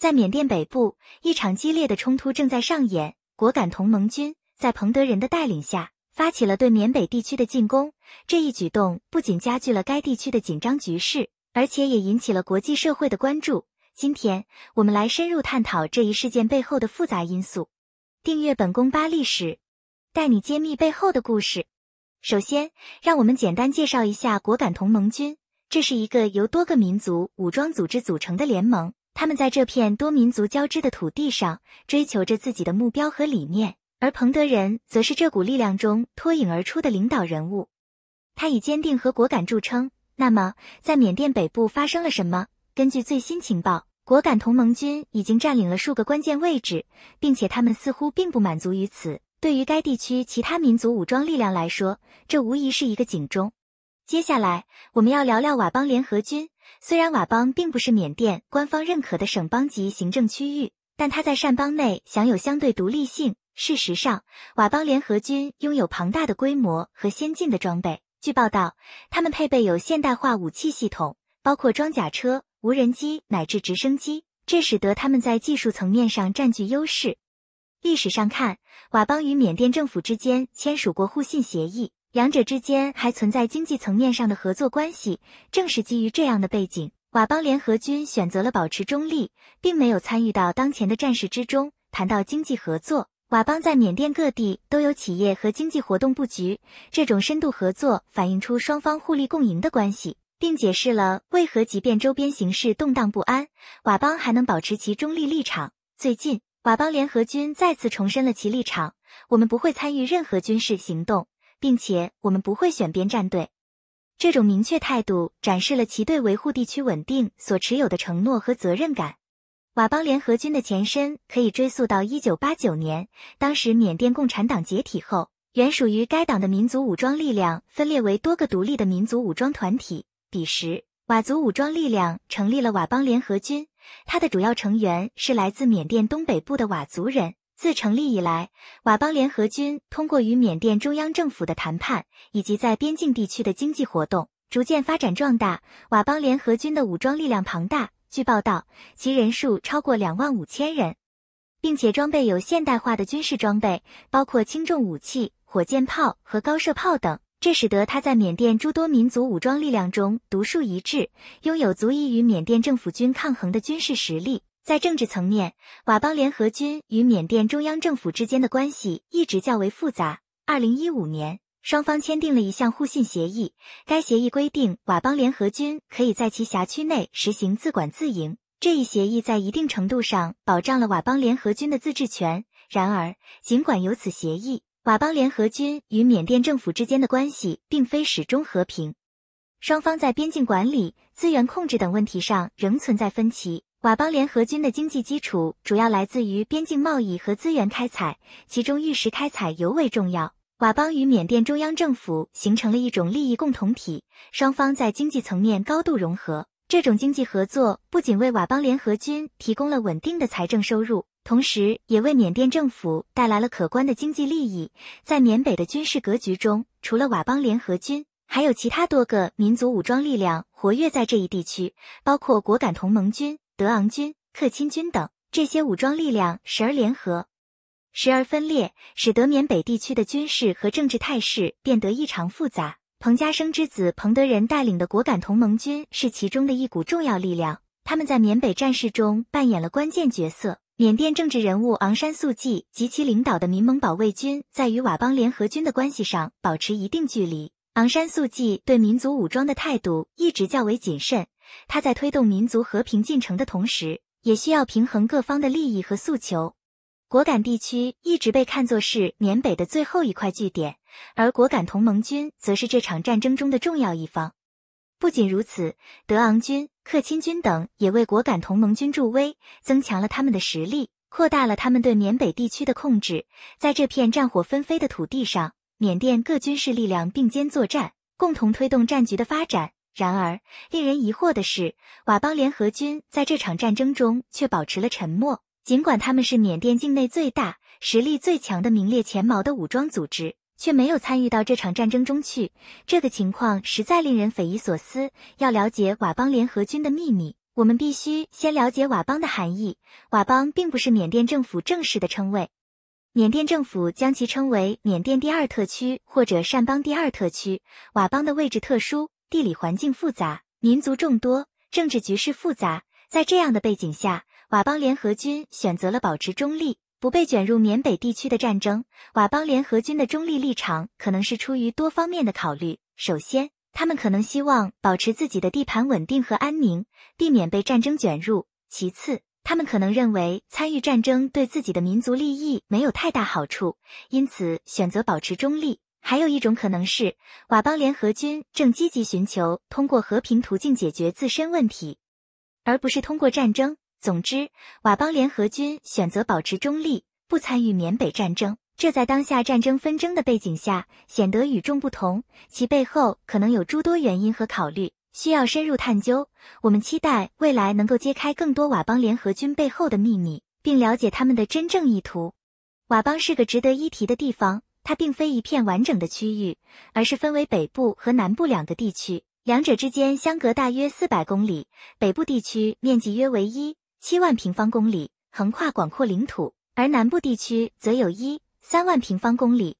在缅甸北部，一场激烈的冲突正在上演。果敢同盟军在彭德仁的带领下发起了对缅北地区的进攻。这一举动不仅加剧了该地区的紧张局势，而且也引起了国际社会的关注。今天我们来深入探讨这一事件背后的复杂因素。订阅本宫巴历史，带你揭秘背后的故事。首先，让我们简单介绍一下果敢同盟军，这是一个由多个民族武装组织组成的联盟。他们在这片多民族交织的土地上追求着自己的目标和理念，而彭德仁则是这股力量中脱颖而出的领导人物。他以坚定和果敢著称。那么，在缅甸北部发生了什么？根据最新情报，果敢同盟军已经占领了数个关键位置，并且他们似乎并不满足于此。对于该地区其他民族武装力量来说，这无疑是一个警钟。接下来，我们要聊聊佤邦联合军。虽然佤邦并不是缅甸官方认可的省邦级行政区域，但它在善邦内享有相对独立性。事实上，佤邦联合军拥有庞大的规模和先进的装备。据报道，他们配备有现代化武器系统，包括装甲车、无人机乃至直升机，这使得他们在技术层面上占据优势。历史上看，佤邦与缅甸政府之间签署过互信协议。两者之间还存在经济层面上的合作关系，正是基于这样的背景，佤邦联合军选择了保持中立，并没有参与到当前的战事之中。谈到经济合作，佤邦在缅甸各地都有企业和经济活动布局，这种深度合作反映出双方互利共赢的关系，并解释了为何即便周边形势动荡不安，佤邦还能保持其中立立场。最近，佤邦联合军再次重申了其立场：我们不会参与任何军事行动。并且我们不会选边站队，这种明确态度展示了其对维护地区稳定所持有的承诺和责任感。佤邦联合军的前身可以追溯到一九八九年，当时缅甸共产党解体后，原属于该党的民族武装力量分裂为多个独立的民族武装团体。彼时，佤族武装力量成立了佤邦联合军，它的主要成员是来自缅甸东北部的佤族人。自成立以来，佤邦联合军通过与缅甸中央政府的谈判以及在边境地区的经济活动，逐渐发展壮大。佤邦联合军的武装力量庞大，据报道，其人数超过两万五千人，并且装备有现代化的军事装备，包括轻重武器、火箭炮和高射炮等。这使得他在缅甸诸多民族武装力量中独树一帜，拥有足以与缅甸政府军抗衡的军事实力。在政治层面，佤邦联合军与缅甸中央政府之间的关系一直较为复杂。二零一五年，双方签订了一项互信协议，该协议规定佤邦联合军可以在其辖区内实行自管自营。这一协议在一定程度上保障了佤邦联合军的自治权。然而，尽管有此协议，佤邦联合军与缅甸政府之间的关系并非始终和平，双方在边境管理、资源控制等问题上仍存在分歧。佤邦联合军的经济基础主要来自于边境贸易和资源开采，其中玉石开采尤为重要。佤邦与缅甸中央政府形成了一种利益共同体，双方在经济层面高度融合。这种经济合作不仅为佤邦联合军提供了稳定的财政收入，同时也为缅甸政府带来了可观的经济利益。在缅北的军事格局中，除了佤邦联合军，还有其他多个民族武装力量活跃在这一地区，包括果敢同盟军。德昂军、克钦军等这些武装力量时而联合，时而分裂，使得缅北地区的军事和政治态势变得异常复杂。彭家声之子彭德仁带领的果敢同盟军是其中的一股重要力量，他们在缅北战事中扮演了关键角色。缅甸政治人物昂山素季及其领导的民盟保卫军在与佤邦联合军的关系上保持一定距离。昂山素季对民族武装的态度一直较为谨慎。它在推动民族和平进程的同时，也需要平衡各方的利益和诉求。果敢地区一直被看作是缅北的最后一块据点，而果敢同盟军则是这场战争中的重要一方。不仅如此，德昂军、克钦军等也为果敢同盟军助威，增强了他们的实力，扩大了他们对缅北地区的控制。在这片战火纷飞的土地上，缅甸各军事力量并肩作战，共同推动战局的发展。然而，令人疑惑的是，佤邦联合军在这场战争中却保持了沉默。尽管他们是缅甸境内最大、实力最强的名列前茅的武装组织，却没有参与到这场战争中去。这个情况实在令人匪夷所思。要了解佤邦联合军的秘密，我们必须先了解佤邦的含义。佤邦并不是缅甸政府正式的称谓，缅甸政府将其称为缅甸第二特区或者善邦第二特区。佤邦的位置特殊。地理环境复杂，民族众多，政治局势复杂。在这样的背景下，佤邦联合军选择了保持中立，不被卷入缅北地区的战争。佤邦联合军的中立立场可能是出于多方面的考虑。首先，他们可能希望保持自己的地盘稳定和安宁，避免被战争卷入；其次，他们可能认为参与战争对自己的民族利益没有太大好处，因此选择保持中立。还有一种可能是，佤邦联合军正积极寻求通过和平途径解决自身问题，而不是通过战争。总之，佤邦联合军选择保持中立，不参与缅北战争，这在当下战争纷争的背景下显得与众不同。其背后可能有诸多原因和考虑，需要深入探究。我们期待未来能够揭开更多佤邦联合军背后的秘密，并了解他们的真正意图。佤邦是个值得一提的地方。它并非一片完整的区域，而是分为北部和南部两个地区，两者之间相隔大约四百公里。北部地区面积约为一七万平方公里，横跨广阔领土；而南部地区则有一三万平方公里，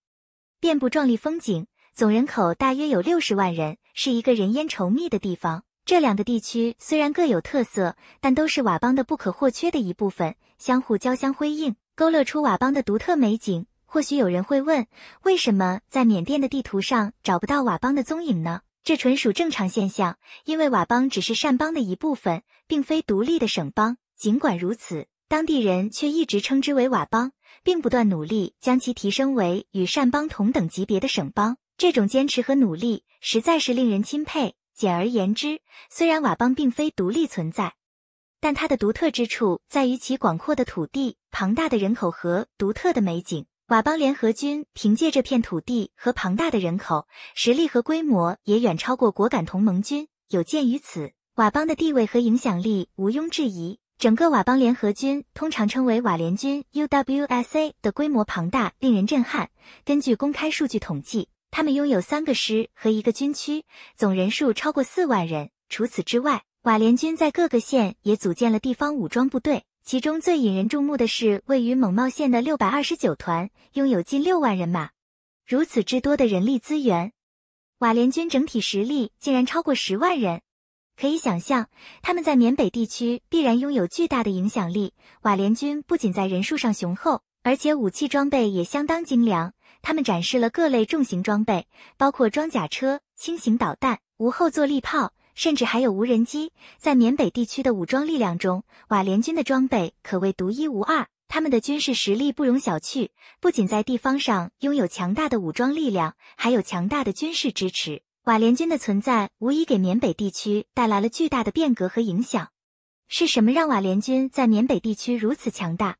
遍布壮丽风景。总人口大约有六十万人，是一个人烟稠密的地方。这两个地区虽然各有特色，但都是佤邦的不可或缺的一部分，相互交相辉映，勾勒出佤邦的独特美景。或许有人会问，为什么在缅甸的地图上找不到佤邦的踪影呢？这纯属正常现象，因为佤邦只是善邦的一部分，并非独立的省邦。尽管如此，当地人却一直称之为佤邦，并不断努力将其提升为与善邦同等级别的省邦。这种坚持和努力实在是令人钦佩。简而言之，虽然佤邦并非独立存在，但它的独特之处在于其广阔的土地、庞大的人口和独特的美景。佤邦联合军凭借这片土地和庞大的人口，实力和规模也远超过果敢同盟军。有鉴于此，佤邦的地位和影响力毋庸置疑。整个佤邦联合军通常称为佤联军 （UWSA） 的规模庞大，令人震撼。根据公开数据统计，他们拥有三个师和一个军区，总人数超过四万人。除此之外，佤联军在各个县也组建了地方武装部队。其中最引人注目的是位于勐茂县的六百二十九团，拥有近六万人马，如此之多的人力资源，佤联军整体实力竟然超过十万人。可以想象，他们在缅北地区必然拥有巨大的影响力。佤联军不仅在人数上雄厚，而且武器装备也相当精良。他们展示了各类重型装备，包括装甲车、轻型导弹、无后坐力炮。甚至还有无人机。在缅北地区的武装力量中，瓦联军的装备可谓独一无二，他们的军事实力不容小觑。不仅在地方上拥有强大的武装力量，还有强大的军事支持。瓦联军的存在无疑给缅北地区带来了巨大的变革和影响。是什么让瓦联军在缅北地区如此强大？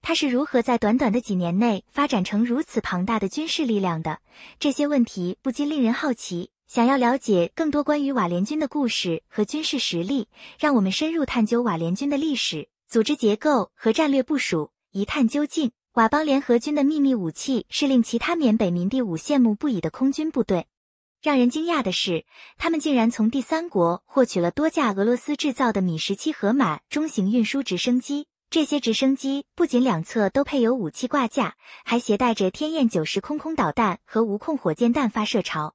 他是如何在短短的几年内发展成如此庞大的军事力量的？这些问题不禁令人好奇。想要了解更多关于瓦联军的故事和军事实力，让我们深入探究瓦联军的历史、组织结构和战略部署，一探究竟。佤邦联合军的秘密武器是令其他缅北民地武羡慕不已的空军部队。让人惊讶的是，他们竟然从第三国获取了多架俄罗斯制造的米十七河马中型运输直升机。这些直升机不仅两侧都配有武器挂架，还携带着天燕九十空空导弹和无控火箭弹发射巢。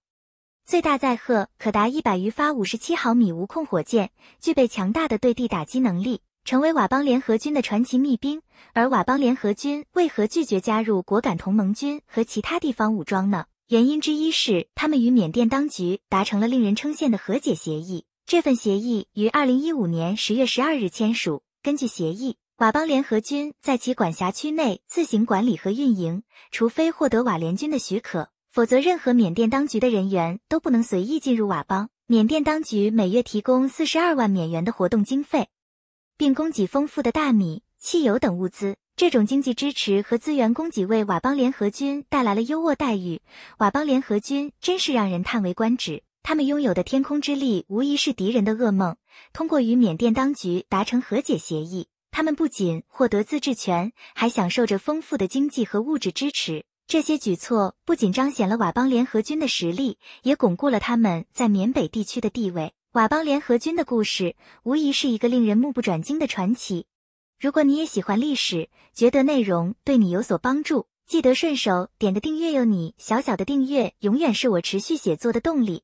最大载荷可达一百余发五十七毫米无控火箭，具备强大的对地打击能力，成为佤邦联合军的传奇密兵。而佤邦联合军为何拒绝加入果敢同盟军和其他地方武装呢？原因之一是他们与缅甸当局达成了令人称羡的和解协议。这份协议于二零一五年十月十二日签署。根据协议，佤邦联合军在其管辖区内自行管理和运营，除非获得佤联军的许可。否则，任何缅甸当局的人员都不能随意进入佤邦。缅甸当局每月提供四十二万缅元的活动经费，并供给丰富的大米、汽油等物资。这种经济支持和资源供给为佤邦联合军带来了优渥待遇。佤邦联合军真是让人叹为观止，他们拥有的“天空之力”无疑是敌人的噩梦。通过与缅甸当局达成和解协议，他们不仅获得自治权，还享受着丰富的经济和物质支持。这些举措不仅彰显了佤邦联合军的实力，也巩固了他们在缅北地区的地位。佤邦联合军的故事无疑是一个令人目不转睛的传奇。如果你也喜欢历史，觉得内容对你有所帮助，记得顺手点个订阅哟！你小小的订阅永远是我持续写作的动力。